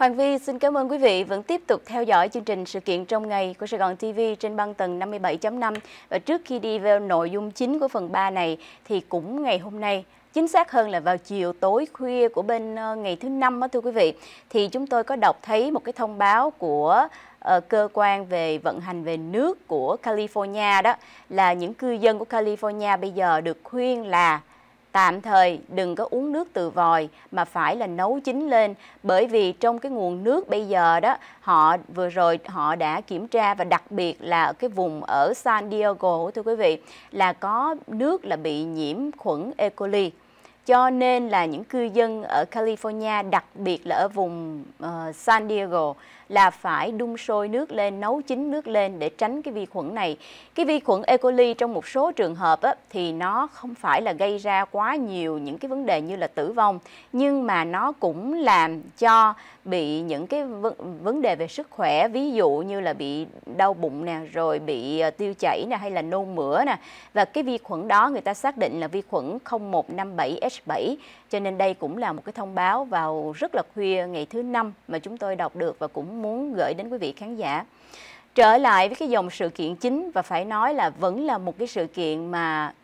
Hoàng Vi xin cảm ơn quý vị vẫn tiếp tục theo dõi chương trình sự kiện trong ngày của Sài Gòn TV trên băng tầng 57.5 và trước khi đi vào nội dung chính của phần 3 này thì cũng ngày hôm nay chính xác hơn là vào chiều tối khuya của bên ờ, ngày thứ năm đó thưa quý vị thì chúng tôi có đọc thấy một cái thông báo của ờ, cơ quan về vận hành về nước của California đó là những cư dân của California bây giờ được khuyên là Tạm thời đừng có uống nước từ vòi mà phải là nấu chín lên bởi vì trong cái nguồn nước bây giờ đó họ vừa rồi họ đã kiểm tra và đặc biệt là cái vùng ở San Diego thưa quý vị là có nước là bị nhiễm khuẩn E. coli. Cho nên là những cư dân ở California, đặc biệt là ở vùng uh, San Diego, là phải đun sôi nước lên, nấu chín nước lên để tránh cái vi khuẩn này. Cái vi khuẩn E. coli trong một số trường hợp á, thì nó không phải là gây ra quá nhiều những cái vấn đề như là tử vong, nhưng mà nó cũng làm cho bị những cái vấn vấn đề về sức khỏe ví dụ như là bị đau bụng nè rồi bị ờ, tiêu chảy nè hay là nôn mửa nè và cái vi khuẩn đó người ta xác định là vi khuẩn 0157H7 cho nên đây cũng là một cái thông báo vào rất là khuya ngày thứ năm mà chúng tôi đọc được và cũng muốn gửi đến quý vị khán giả trở lại với cái dòng sự kiện chính và phải nói là vẫn là một cái sự kiện mà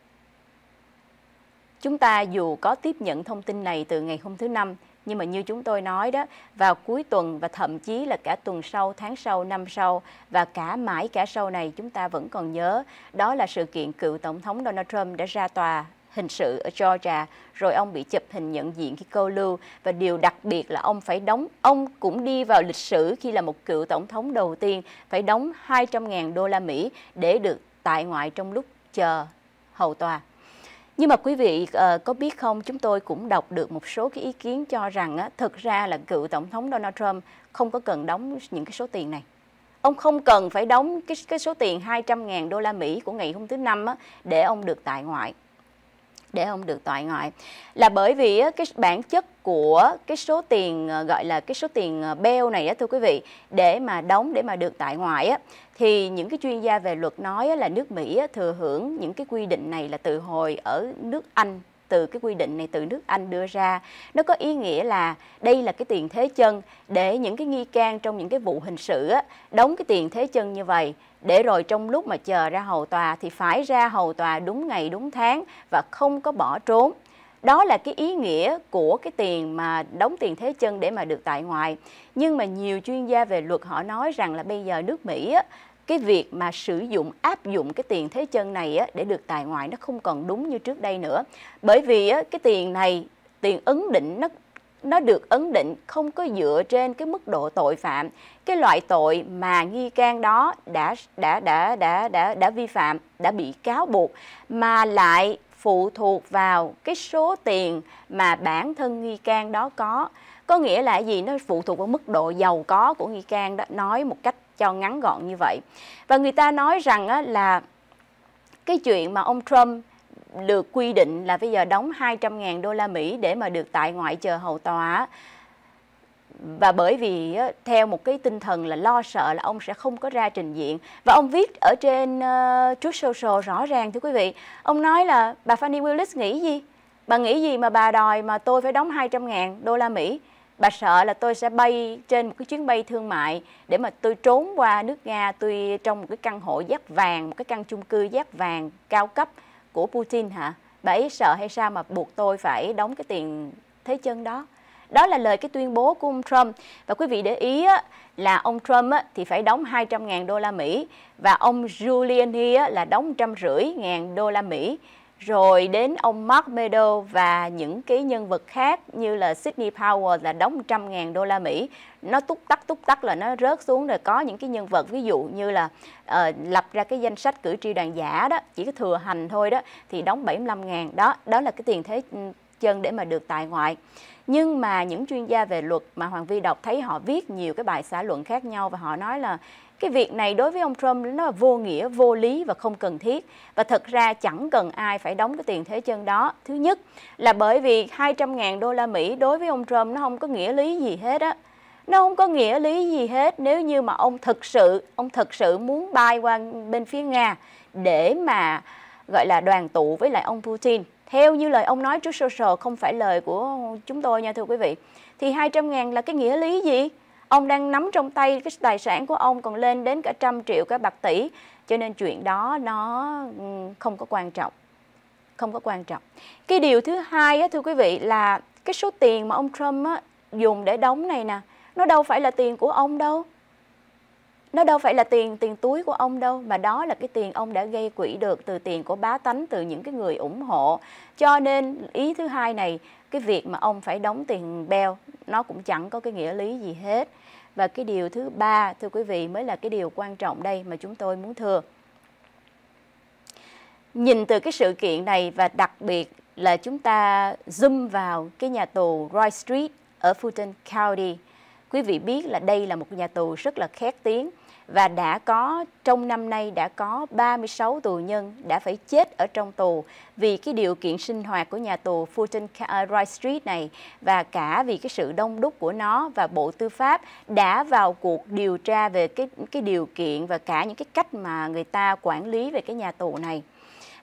chúng ta dù có tiếp nhận thông tin này từ ngày hôm thứ năm nhưng mà như chúng tôi nói đó vào cuối tuần và thậm chí là cả tuần sau tháng sau năm sau và cả mãi cả sau này chúng ta vẫn còn nhớ đó là sự kiện cựu tổng thống Donald Trump đã ra tòa hình sự ở Georgia, rồi ông bị chụp hình nhận diện khi câu lưu và điều đặc biệt là ông phải đóng, ông cũng đi vào lịch sử khi là một cựu tổng thống đầu tiên phải đóng 200.000 đô la Mỹ để được tại ngoại trong lúc chờ hầu tòa. Nhưng mà quý vị uh, có biết không, chúng tôi cũng đọc được một số cái ý kiến cho rằng á, thực ra là cựu tổng thống Donald Trump không có cần đóng những cái số tiền này. Ông không cần phải đóng cái cái số tiền 200.000 đô la Mỹ của ngày hôm thứ năm á, để ông được tại ngoại để ông được tội ngoại là bởi vì cái bản chất của cái số tiền ờ, gọi là cái số tiền ờ, beo này đó thưa quý vị để mà đóng để mà được tại ngoại á thì những cái chuyên gia về luật nói là nước Mỹ thừa hưởng những cái quy định này là từ hồi ở nước Anh từ cái quy định này từ nước Anh đưa ra nó có ý nghĩa là đây là cái tiền thế chân để những cái nghi can trong những cái vụ hình sự á, đóng cái tiền thế chân như vậy để rồi trong lúc mà chờ ra hầu tòa thì phải ra hầu tòa đúng ngày đúng tháng và không có bỏ trốn đó là cái ý nghĩa của cái tiền mà đóng tiền thế chân để mà được tại ngoại nhưng mà nhiều chuyên gia về luật họ nói rằng là bây giờ nước Mỹ á, cái việc mà sử dụng áp dụng cái tiền thế chân này á, để được tài ngoại nó không còn đúng như trước đây nữa bởi vì á, cái tiền này tiền ấn định nó nó được ấn định không có dựa trên cái mức độ tội phạm cái loại tội mà nghi can đó đã đã đã đã đã đã đã vi phạm đã bị cáo buộc mà lại phụ thuộc vào cái số tiền mà bản thân nghi can đó có có nghĩa là gì nó phụ thuộc vào mức độ giàu có của nghi can đó nói một cách cho ngắn gọn như vậy. Và người ta nói rằng là cái chuyện mà ông Trump được quy định là bây giờ đóng 200.000 đô la Mỹ để mà được tại ngoại chờ hầu tòa và bởi vì theo một cái tinh thần là lo sợ là ông sẽ không có ra trình diện và ông viết ở trên uh, Truth Social rõ ràng thưa quý vị ông nói là bà Fanny Willis nghĩ gì bà nghĩ gì mà bà đòi mà tôi phải đóng 200 ngàn đô la Mỹ bà sợ là tôi sẽ bay trên một cái chuyến bay thương mại để mà tôi trốn qua nước Nga tôi trong một cái căn hộ giáp vàng, một cái căn chung cư giáp vàng cao cấp của Putin hả? Bà ấy sợ hay sao mà buộc tôi phải đóng cái tiền thế chân đó? Đó là lời cái tuyên bố của ông Trump. Và quý vị để ý là ông Trump thì phải đóng 200.000 đô la Mỹ và ông Giuliani là đóng trăm rưỡi ngàn đô la Mỹ rồi đến ông Mark Meadow và những cái nhân vật khác như là Sydney Powell là đóng 100.000 đô la Mỹ nó túc tắc túc tắc là nó rớt xuống rồi có những cái nhân vật ví dụ như là uh, lập ra cái danh sách cử tri đoàn giả đó chỉ có thừa hành thôi đó thì đóng 75.000 đó đó là cái tiền thế chân để mà được tại ngoại nhưng mà những chuyên gia về luật mà Hoàng Vi đọc thấy họ viết nhiều cái bài xã luận khác nhau và họ nói là cái việc này đối với ông Trump nó là vô nghĩa, vô lý và không cần thiết. Và thật ra chẳng cần ai phải đóng cái tiền thế chân đó. Thứ nhất là bởi vì 200.000 đô la Mỹ đối với ông Trump nó không có nghĩa lý gì hết á. Nó không có nghĩa lý gì hết nếu như mà ông thực sự, ông thực sự muốn bay qua bên phía Nga để mà gọi là đoàn tụ với lại ông Putin. Theo như lời ông nói trước social không phải lời của chúng tôi nha thưa quý vị. Thì 200 ngàn là cái nghĩa lý gì? Ông đang nắm trong tay cái tài sản của ông còn lên đến cả trăm triệu, cái bạc tỷ. Cho nên chuyện đó nó không có quan trọng. Không có quan trọng. Cái điều thứ hai á, thưa quý vị là cái số tiền mà ông Trump á, dùng để đóng này nè, nó đâu phải là tiền của ông đâu nó đâu phải là tiền tiền túi của ông đâu mà đó là cái tiền ông đã gây quỹ được từ tiền của bá tánh từ những cái người ủng hộ cho nên ý thứ hai này cái việc mà ông phải đóng tiền beo nó cũng chẳng có cái nghĩa lý gì hết và cái điều thứ ba thưa quý vị mới là cái điều quan trọng đây mà chúng tôi muốn thừa nhìn từ cái sự kiện này và đặc biệt là chúng ta zoom vào cái nhà tù Roy Street ở Fulton County Quý vị biết là đây là một nhà tù rất là khét tiếng và đã có trong năm nay đã có 36 tù nhân đã phải chết ở trong tù vì cái điều kiện sinh hoạt của nhà tù Fulton à, Wright Street này và cả vì cái sự đông đúc của nó và Bộ Tư pháp đã vào cuộc điều tra về cái cái điều kiện và cả những cái cách mà người ta quản lý về cái nhà tù này.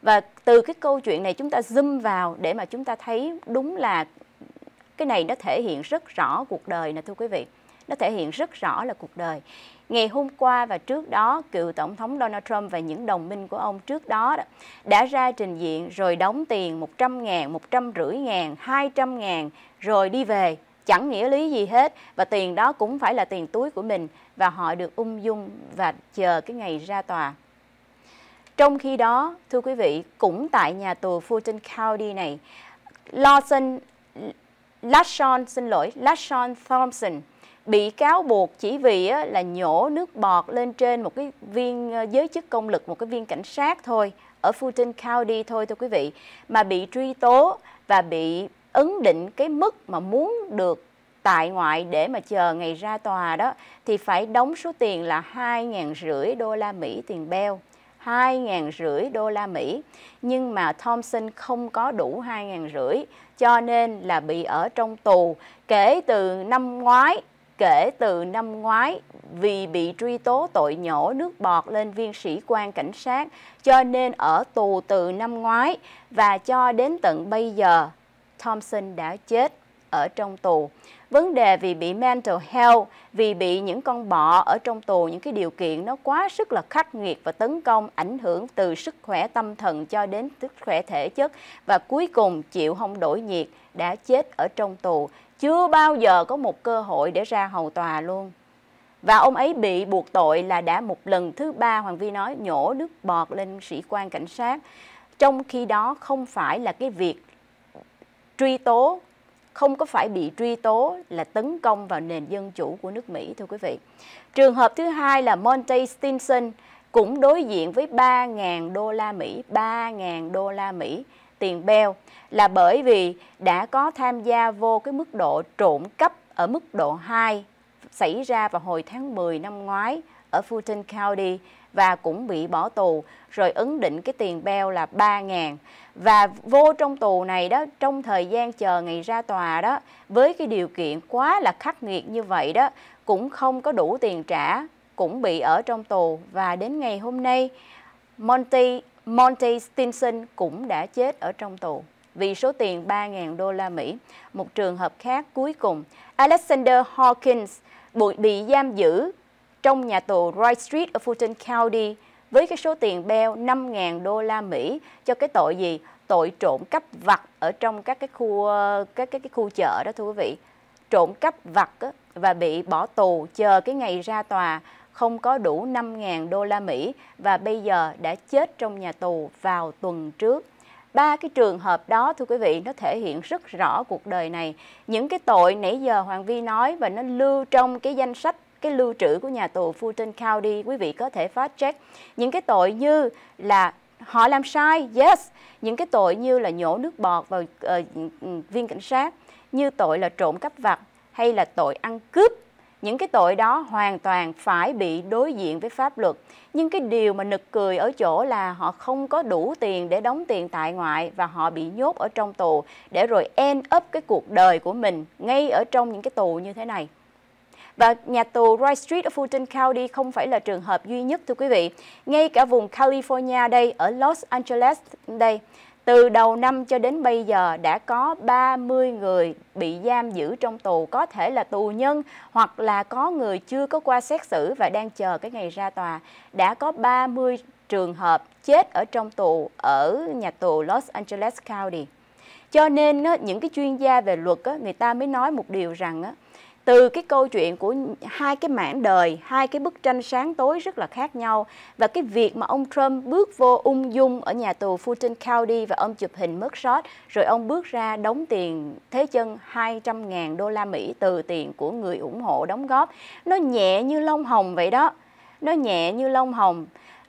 Và từ cái câu chuyện này chúng ta zoom vào để mà chúng ta thấy đúng là cái này nó thể hiện rất rõ cuộc đời nè thưa quý vị nó thể hiện rất rõ là cuộc đời ngày hôm qua và trước đó cựu tổng thống Donald Trump và những đồng minh của ông trước đó đã ra trình diện rồi đóng tiền 100 ngàn, rưỡi ngàn, 200 ngàn rồi đi về chẳng nghĩa lý gì hết và tiền đó cũng phải là tiền túi của mình và họ được ung dung và chờ cái ngày ra tòa. Trong khi đó, thưa quý vị, cũng tại nhà tù Fulton County này, Lawson Lashon, xin lỗi, Lashon Thompson bị cáo buộc chỉ vì là nhổ nước bọt lên trên một cái viên ờ, giới chức công lực, một cái viên cảnh sát thôi, ở Fulton County thôi thưa quý vị, mà bị truy tố và bị ấn định cái mức mà muốn được tại ngoại để mà chờ ngày ra tòa đó thì phải đóng số tiền là hai ngàn rưỡi đô la Mỹ tiền beo. 2.500 đô la Mỹ. Nhưng mà Thompson không có đủ 2.500 cho nên là bị ở trong tù kể từ năm ngoái kể từ năm ngoái vì bị truy tố tội nhổ nước bọt lên viên sĩ quan cảnh sát cho nên ở tù từ năm ngoái và cho đến tận bây giờ Thompson đã chết ở trong tù vấn đề vì bị mental health, vì bị những con bọ ở trong tù những cái điều kiện nó quá sức là khắc nghiệt và tấn công ảnh hưởng từ sức khỏe tâm thần cho đến sức khỏe thể chất và cuối cùng chịu không đổi nhiệt đã chết ở trong tù, chưa bao giờ có một cơ hội để ra hầu tòa luôn. Và ông ấy bị buộc tội là đã một lần thứ ba Hoàng Vi nói nhổ nước bọt lên sĩ quan cảnh sát. Trong khi đó không phải là cái việc truy tố không có phải bị truy tố là tấn công vào nền dân chủ của nước Mỹ thưa quý vị. Trường hợp thứ hai là Monte Stinson cũng đối diện với 3.000 đô la Mỹ, 3.000 đô la Mỹ tiền beo là bởi vì đã có tham gia vô cái mức độ trộm cắp ở mức độ 2 xảy ra vào hồi tháng 10 năm ngoái ở Fulton County và cũng bị bỏ tù rồi ấn định cái tiền beo là 3 ngàn và vô trong tù này đó trong thời gian chờ ngày ra tòa đó với cái điều kiện quá là khắc nghiệt như vậy đó cũng không có đủ tiền trả cũng bị ở trong tù và đến ngày hôm nay Monty Monty Stinson cũng đã chết ở trong tù vì số tiền 3.000 đô la Mỹ. Một trường hợp khác cuối cùng, Alexander Hawkins bị giam giữ trong nhà tù Wright Street ở Fulton County với cái số tiền beo 5.000 đô la Mỹ cho cái tội gì? Tội trộm cắp vặt ở trong các cái khu các cái, cái khu chợ đó thưa quý vị. Trộm cắp vặt và bị bỏ tù chờ cái ngày ra tòa không có đủ 5.000 đô la Mỹ và bây giờ đã chết trong nhà tù vào tuần trước. Ba cái trường hợp đó thưa quý vị nó thể hiện rất rõ cuộc đời này. Những cái tội nãy giờ Hoàng Vi nói và nó lưu trong cái danh sách cái lưu trữ của nhà tù Fulton County quý vị có thể phát check những cái tội như là họ làm sai yes những cái tội như là nhổ nước bọt vào uh, viên cảnh sát như tội là trộm cắp vặt hay là tội ăn cướp những cái tội đó hoàn toàn phải bị đối diện với pháp luật nhưng cái điều mà nực cười ở chỗ là họ không có đủ tiền để đóng tiền tại ngoại và họ bị nhốt ở trong tù để rồi end up cái cuộc đời của mình ngay ở trong những cái tù như thế này và nhà tù Wright Street ở Fulton County không phải là trường hợp duy nhất thưa quý vị. Ngay cả vùng California đây, ở Los Angeles đây, từ đầu năm cho đến bây giờ đã có 30 người bị giam giữ trong tù, có thể là tù nhân hoặc là có người chưa có qua xét xử và đang chờ cái ngày ra tòa. Đã có 30 trường hợp chết ở trong tù ở nhà tù Los Angeles County. Cho nên những cái chuyên gia về luật người ta mới nói một điều rằng từ cái câu chuyện của hai cái mảng đời, hai cái bức tranh sáng tối rất là khác nhau và cái việc mà ông Trump bước vô ung dung ở nhà tù Fulton County và ông chụp hình mất shot rồi ông bước ra đóng tiền thế chân 200.000 đô la Mỹ từ tiền của người ủng hộ đóng góp nó nhẹ như lông hồng vậy đó nó nhẹ như lông hồng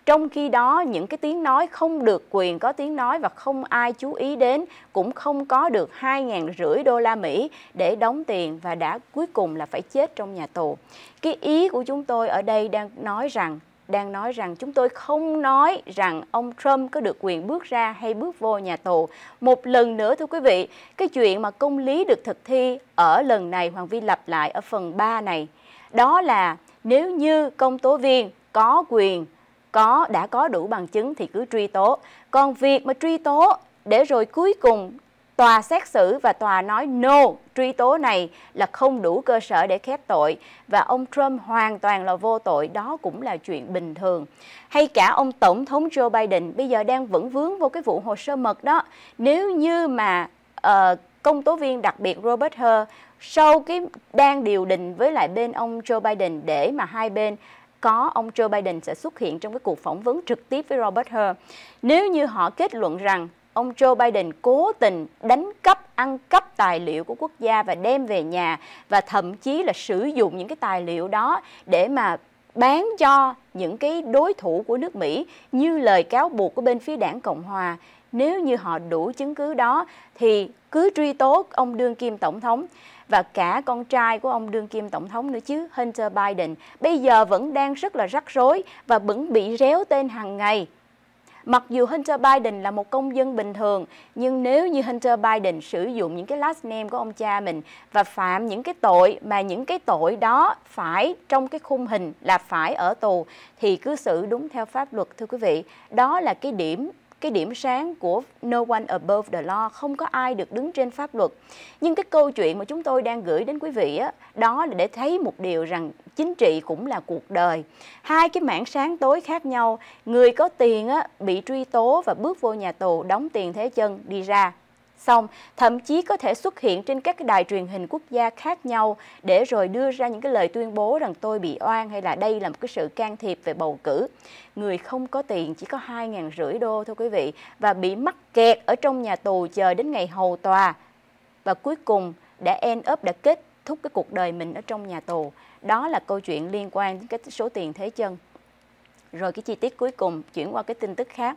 trong khi đó những cái tiếng nói không được quyền có tiếng nói và không ai chú ý đến cũng không có được 2.500 đô la Mỹ để đóng tiền và đã cuối cùng là phải chết trong nhà tù. Cái ý của chúng tôi ở đây đang nói rằng đang nói rằng chúng tôi không nói rằng ông Trump có được quyền bước ra hay bước vô nhà tù. Một lần nữa thưa quý vị, cái chuyện mà công lý được thực thi ở lần này Hoàng Vi lặp lại ở phần 3 này, đó là nếu như công tố viên có quyền có đã có đủ bằng chứng thì cứ truy tố. Còn việc mà truy tố để rồi cuối cùng tòa xét xử và tòa nói no truy tố này là không đủ cơ sở để khép tội và ông Trump hoàn toàn là vô tội đó cũng là chuyện bình thường hay cả ông tổng thống Joe Biden bây giờ đang vẫn vướng vô cái vụ hồ sơ mật đó nếu như mà uh, công tố viên đặc biệt Robert Hur sau cái đang điều đình với lại bên ông Joe Biden để mà hai bên có ông Joe Biden sẽ xuất hiện trong cái cuộc phỏng vấn trực tiếp với Robert Hur. Nếu như họ kết luận rằng ông Joe Biden cố tình đánh cắp, ăn cắp tài liệu của quốc gia và đem về nhà và thậm chí là sử dụng những cái tài liệu đó để mà bán cho những cái đối thủ của nước Mỹ như lời cáo buộc của bên phía đảng Cộng Hòa nếu như họ đủ chứng cứ đó thì cứ truy tố ông đương kim tổng thống và cả con trai của ông đương kim tổng thống nữa chứ Hunter Biden bây giờ vẫn đang rất là rắc rối và vẫn bị réo tên hàng ngày Mặc dù Hunter Biden là một công dân bình thường, nhưng nếu như Hunter Biden sử dụng những cái last name của ông cha mình và phạm những cái tội mà những cái tội đó phải trong cái khung hình là phải ở tù thì cứ xử đúng theo pháp luật thưa quý vị. Đó là cái điểm cái điểm sáng của No One Above the Law, không có ai được đứng trên pháp luật. Nhưng cái câu chuyện mà chúng tôi đang gửi đến quý vị á, đó là để thấy một điều rằng chính trị cũng là cuộc đời. Hai cái mảng sáng tối khác nhau, người có tiền bị truy tố và bước vô nhà tù, đóng tiền thế chân, đi ra xong, thậm chí có thể xuất hiện trên các cái đài truyền hình quốc gia khác nhau để rồi đưa ra những cái lời tuyên bố rằng tôi bị oan hay là đây là một cái sự can thiệp về bầu cử. Người không có tiền chỉ có hai ngàn rưỡi đô thôi quý vị và bị mắc kẹt ở trong nhà tù chờ đến ngày hầu tòa. Và cuối cùng đã end up đã kết thúc cái cuộc đời mình ở trong nhà tù. Đó là câu chuyện liên quan đến cái số tiền thế chân. Rồi cái chi tiết cuối cùng chuyển qua cái tin tức khác.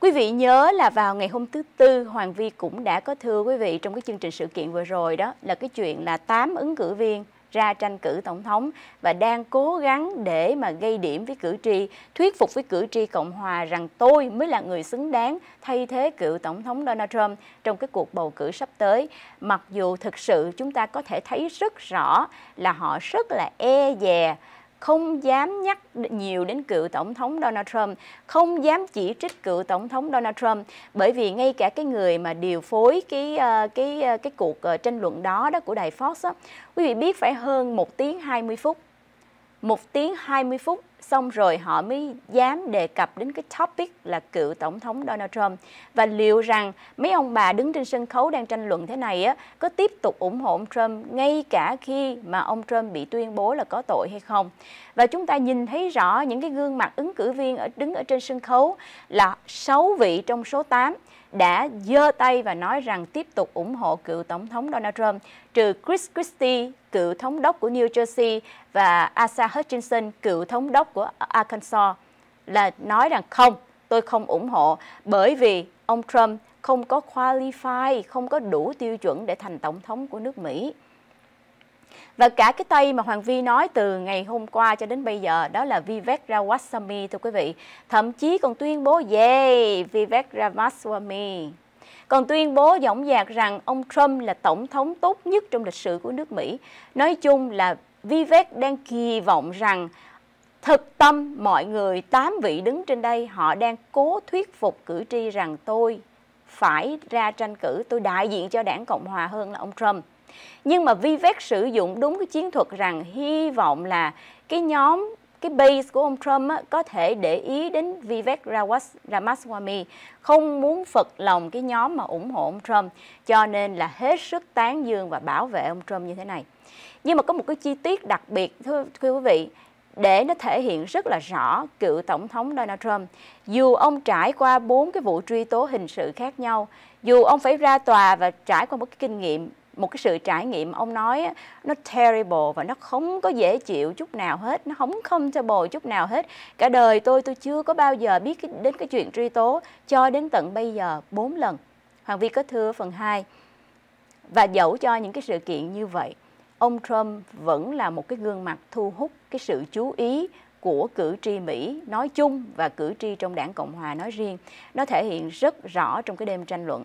Quý vị nhớ là vào ngày hôm thứ Tư, Hoàng Vi cũng đã có thưa quý vị trong cái chương trình sự kiện vừa rồi đó là cái chuyện là 8 ứng cử viên ra tranh cử tổng thống và đang cố gắng để mà gây điểm với cử tri, thuyết phục với cử tri Cộng hòa rằng tôi mới là người xứng đáng thay thế cựu tổng thống Donald Trump trong cái cuộc bầu cử sắp tới. Mặc dù thực sự chúng ta có thể thấy rất rõ là họ rất là e dè không dám nhắc nhiều đến cựu tổng thống Donald Trump, không dám chỉ trích cựu tổng thống Donald Trump bởi vì ngay cả cái người mà điều phối cái ờ, cái ờ, cái cuộc ờ, tranh luận đó đó của đài Fox á, quý vị biết phải hơn 1 tiếng 20 phút. 1 tiếng 20 phút xong rồi họ mới dám đề cập đến cái topic là cựu tổng thống Donald Trump và liệu rằng mấy ông bà đứng trên sân khấu đang tranh luận thế này á có tiếp tục ủng hộ ông Trump ngay cả khi mà ông Trump bị tuyên bố là có tội hay không và chúng ta nhìn thấy rõ những cái gương mặt ứng cử viên ở đứng ở trên sân khấu là 6 vị trong số 8 đã giơ tay và nói rằng tiếp tục ủng hộ cựu tổng thống Donald Trump trừ Chris Christie cựu thống đốc của New Jersey và Asa Hutchinson, cựu thống đốc của Arkansas là nói rằng không, tôi không ủng hộ bởi vì ông Trump không có qualify, không có đủ tiêu chuẩn để thành tổng thống của nước Mỹ. Và cả cái tay mà Hoàng Vi nói từ ngày hôm qua cho đến bây giờ đó là Vivek Ramaswamy, thưa quý vị. Thậm chí còn tuyên bố, yeah, Vivek Ramaswamy còn tuyên bố dõng dạc rằng ông Trump là tổng thống tốt nhất trong lịch sử của nước Mỹ. Nói chung là Vivek đang kỳ vọng rằng thực tâm mọi người, tám vị đứng trên đây, họ đang cố thuyết phục cử tri rằng tôi phải ra tranh cử, tôi đại diện cho đảng Cộng Hòa hơn là ông Trump. Nhưng mà Vivek sử dụng đúng cái chiến thuật rằng hy vọng là cái nhóm cái base của ông Trump có thể để ý đến Vivek Ramaswamy không muốn phật lòng cái nhóm mà ủng hộ ông Trump cho nên là hết sức tán dương và bảo vệ ông Trump như thế này. Nhưng mà có một cái chi tiết đặc biệt thưa, thưa quý vị để nó thể hiện rất là rõ cựu tổng thống Donald Trump. Dù ông trải qua bốn cái vụ truy tố hình sự khác nhau, dù ông phải ra tòa và trải qua một cái kinh nghiệm một cái sự trải nghiệm ông nói nó terrible và nó không có dễ chịu chút nào hết nó không không bồi chút nào hết cả đời tôi tôi chưa có bao giờ biết đến cái chuyện truy tố cho đến tận bây giờ bốn lần Hoàng Vi có thưa phần 2 và dẫu cho những cái sự kiện như vậy ông Trump vẫn là một cái gương mặt thu hút cái sự chú ý của cử tri Mỹ nói chung và cử tri trong đảng Cộng hòa nói riêng. Nó thể hiện rất rõ trong cái đêm tranh luận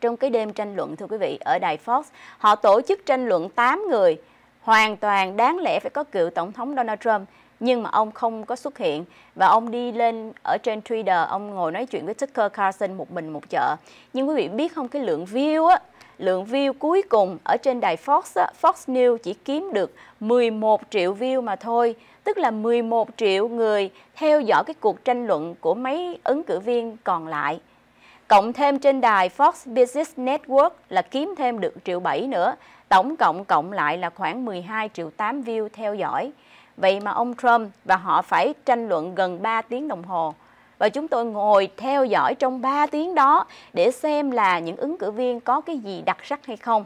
trong cái đêm tranh luận thưa quý vị ở Đài Fox. Họ tổ chức tranh luận 8 người, hoàn toàn đáng lẽ phải có cựu Tổng thống Donald Trump nhưng mà ông không có xuất hiện và ông đi lên ở trên Twitter ông ngồi nói chuyện với Tucker Carlson một mình một chợ nhưng quý vị biết không cái lượng view á lượng view cuối cùng ở trên đài Fox Fox News chỉ kiếm được 11 triệu view mà thôi tức là 11 triệu người theo dõi cái cuộc tranh luận của mấy ứng cử viên còn lại cộng thêm trên đài Fox Business Network là kiếm thêm được triệu 7 nữa. Tổng cộng cộng lại là khoảng 12 triệu 8 view theo dõi. Vậy mà ông Trump và họ phải tranh luận gần 3 tiếng đồng hồ. Và chúng tôi ngồi theo dõi trong 3 tiếng đó để xem là những ứng cử viên có cái gì đặc sắc hay không.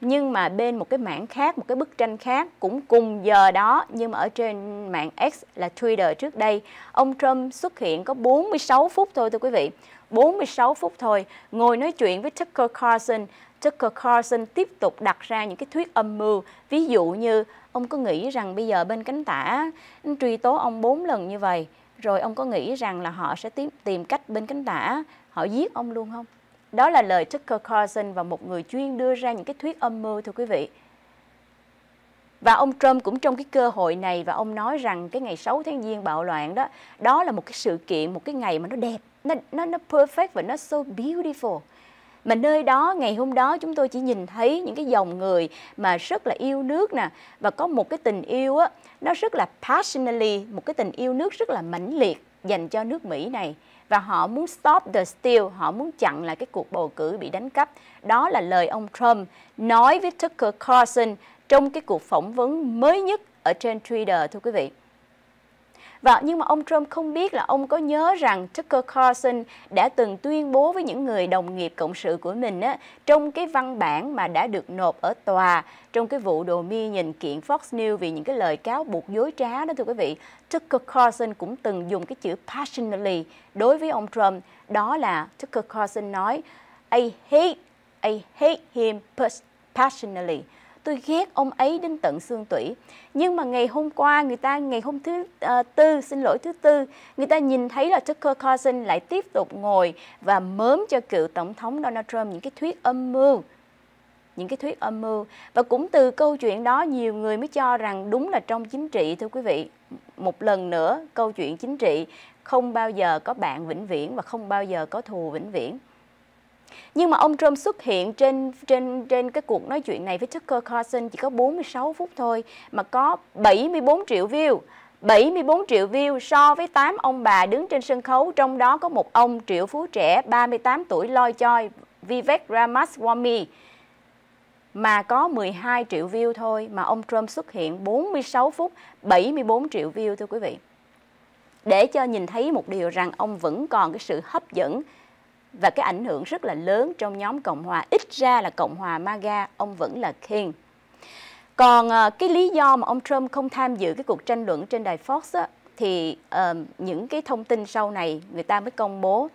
Nhưng mà bên một cái mảng khác, một cái bức tranh khác cũng cùng giờ đó nhưng mà ở trên mạng X là Twitter trước đây, ông Trump xuất hiện có 46 phút thôi thưa quý vị. 46 phút thôi, ngồi nói chuyện với Tucker Carlson. Tucker Carlson tiếp tục đặt ra những cái thuyết âm mưu, ví dụ như ông có nghĩ rằng bây giờ bên cánh tả truy tố ông 4 lần như vậy, rồi ông có nghĩ rằng là họ sẽ tìm, tìm cách bên cánh tả họ giết ông luôn không? Đó là lời Tucker Carlson và một người chuyên đưa ra những cái thuyết âm mưu thưa quý vị. Và ông Trump cũng trong cái cơ hội này và ông nói rằng cái ngày 6 tháng Giêng bạo loạn đó, đó là một cái sự kiện, một cái ngày mà nó đẹp, nó nó nó perfect và nó so beautiful. Mà nơi đó ngày hôm đó chúng tôi chỉ nhìn thấy những cái dòng người mà rất là yêu nước nè và có một cái tình yêu á nó rất là passionately, một cái tình yêu nước rất là mãnh liệt dành cho nước Mỹ này và họ muốn stop the steal, họ muốn chặn lại cái cuộc bầu cử bị đánh cắp. Đó là lời ông Trump nói với Tucker Carlson trong cái cuộc phỏng vấn mới nhất ở trên Twitter thưa quý vị. Và nhưng mà ông Trump không biết là ông có nhớ rằng Tucker Carlson đã từng tuyên bố với những người đồng nghiệp cộng sự của mình á, trong cái văn bản mà đã được nộp ở tòa trong cái vụ đồ mi nhìn kiện Fox News vì những cái lời cáo buộc dối trá đó thưa quý vị. Tucker Carlson cũng từng dùng cái chữ passionately đối với ông Trump. Đó là Tucker Carlson nói I hate, I hate him passionately tôi ghét ông ấy đến tận xương tủy nhưng mà ngày hôm qua người ta ngày hôm thứ uh, tư xin lỗi thứ tư người ta nhìn thấy là Tucker Carlson lại tiếp tục ngồi và mớm cho cựu tổng thống Donald Trump những cái thuyết âm mưu những cái thuyết âm mưu và cũng từ câu chuyện đó nhiều người mới cho rằng đúng là trong chính trị thưa quý vị một lần nữa câu chuyện chính trị không bao giờ có bạn vĩnh viễn và không bao giờ có thù vĩnh viễn nhưng mà ông Trump xuất hiện trên trên trên cái cuộc nói chuyện này với Tucker Carlson chỉ có 46 phút thôi mà có 74 triệu view. 74 triệu view so với 8 ông bà đứng trên sân khấu, trong đó có một ông triệu phú trẻ 38 tuổi loi choi Vivek Ramaswamy mà có 12 triệu view thôi mà ông Trump xuất hiện 46 phút 74 triệu view thưa quý vị. Để cho nhìn thấy một điều rằng ông vẫn còn cái sự hấp dẫn và cái ảnh hưởng rất là lớn trong nhóm Cộng hòa. Ít ra là Cộng hòa MAGA, ông vẫn là king. Còn ờ, cái lý do mà ông Trump không tham dự cái cuộc tranh luận trên đài Fox á, thì uh, những cái thông tin sau này người ta mới công bố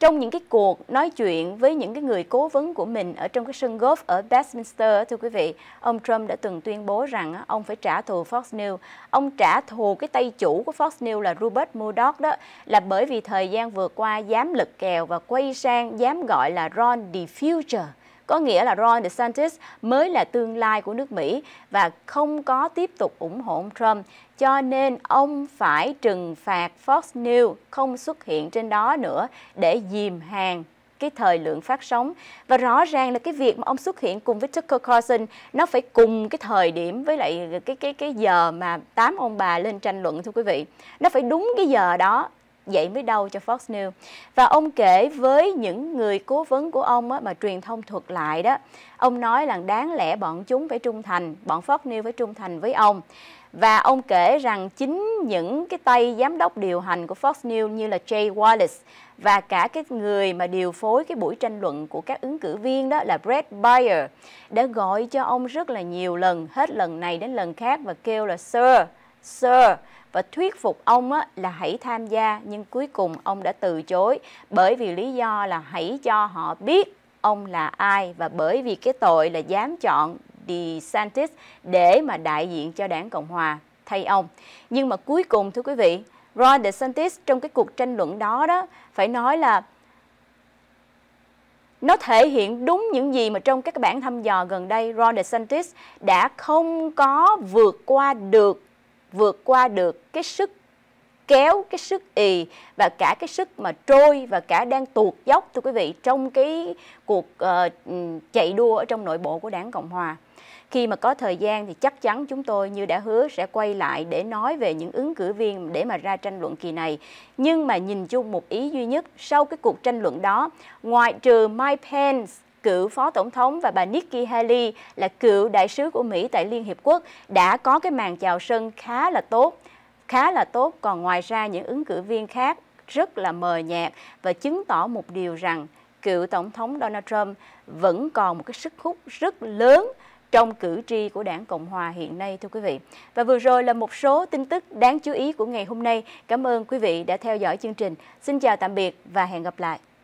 trong những cái cuộc nói chuyện với những cái người cố vấn của mình ở trong cái sân golf ở Westminster thưa quý vị, ông Trump đã từng tuyên bố rằng ông phải trả thù Fox News. Ông trả thù cái tay chủ của Fox News là Robert Murdoch đó là bởi vì thời gian vừa qua dám lực kèo và quay sang dám gọi là Ron the Future có nghĩa là Ron DeSantis mới là tương lai của nước Mỹ và không có tiếp tục ủng hộ ông Trump. Cho nên ông phải trừng phạt Fox News không xuất hiện trên đó nữa để dìm hàng cái thời lượng phát sóng và rõ ràng là cái việc mà ông xuất hiện cùng với Tucker Carlson nó phải cùng cái thời điểm với lại cái cái cái giờ mà tám ông bà lên tranh luận thưa quý vị nó phải đúng cái giờ đó Vậy mới đâu cho Fox News. Và ông kể với những người cố vấn của ông mà truyền thông thuật lại đó, ông nói là đáng lẽ bọn chúng phải trung thành, bọn Fox News phải trung thành với ông. Và ông kể rằng chính những cái tay giám đốc điều hành của Fox News như là Jay Wallace và cả cái người mà điều phối cái buổi tranh luận của các ứng cử viên đó là Brett Bayer đã gọi cho ông rất là nhiều lần, hết lần này đến lần khác và kêu là Sir, Sir, và thuyết phục ông á, là hãy tham gia nhưng cuối cùng ông đã từ chối bởi vì lý do là hãy cho họ biết ông là ai và bởi vì cái tội là dám chọn DeSantis để mà đại diện cho đảng Cộng Hòa thay ông. Nhưng mà cuối cùng thưa quý vị, Ron DeSantis trong cái cuộc tranh luận đó đó phải nói là nó thể hiện đúng những gì mà trong các bản thăm dò gần đây Ron DeSantis đã không có vượt qua được vượt qua được cái sức kéo cái sức ì và cả cái sức mà trôi và cả đang tuột dốc thưa quý vị trong cái cuộc uh, chạy đua ở trong nội bộ của đảng cộng hòa khi mà có thời gian thì chắc chắn chúng tôi như đã hứa sẽ quay lại để nói về những ứng cử viên để mà ra tranh luận kỳ này. Nhưng mà nhìn chung một ý duy nhất sau cái cuộc tranh luận đó, ngoại trừ Mike Pence cựu phó tổng thống và bà Nikki Haley là cựu đại sứ của Mỹ tại Liên Hiệp Quốc đã có cái màn chào sân khá là tốt khá là tốt còn ngoài ra những ứng cử viên khác rất là mờ nhạt và chứng tỏ một điều rằng cựu tổng thống Donald Trump vẫn còn một cái sức hút rất lớn trong cử tri của đảng Cộng Hòa hiện nay thưa quý vị. Và vừa rồi là một số tin tức đáng chú ý của ngày hôm nay. Cảm ơn quý vị đã theo dõi chương trình. Xin chào tạm biệt và hẹn gặp lại.